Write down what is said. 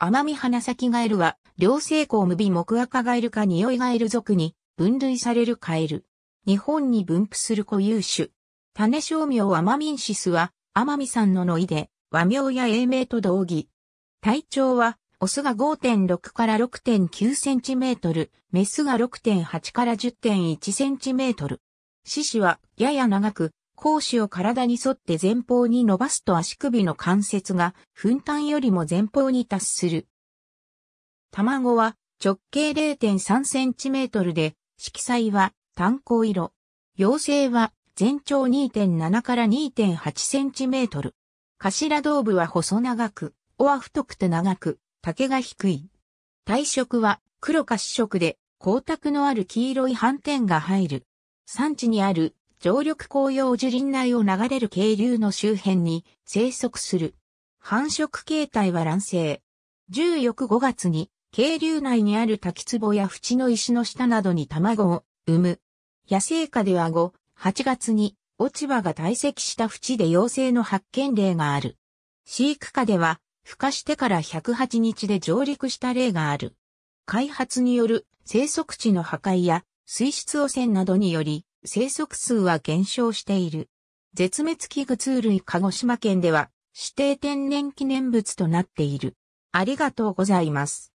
アマミハナサキガエルは、両性項無微木赤ガエルか匂いガエル属に分類されるカエル。日本に分布する固有種。種商名アマミンシスは、アマミさんののいで、和名や英名と同義。体長は、オスが5.6から6.9センチメートル、メスが6.8から10.1センチメートル。獅子は、やや長く、甲子を体に沿って前方に伸ばすと足首の関節が粉担よりも前方に達する。卵は直径0.3センチメートルで、色彩は炭鉱色。幼生は全長2.7から2.8センチメートル。頭頭部は細長く、尾は太くて長く、竹が低い。体色は黒か紫色で、光沢のある黄色い斑点が入る。産地にある常緑紅葉樹林内を流れる渓流の周辺に生息する。繁殖形態は卵生。14日5月に、渓流内にある滝壺や縁の石の下などに卵を産む。野生下では5、8月に落ち葉が堆積した縁で幼生の発見例がある。飼育下では、孵化してから108日で上陸した例がある。開発による生息地の破壊や水質汚染などにより、生息数は減少している。絶滅危惧通類鹿児島県では指定天然記念物となっている。ありがとうございます。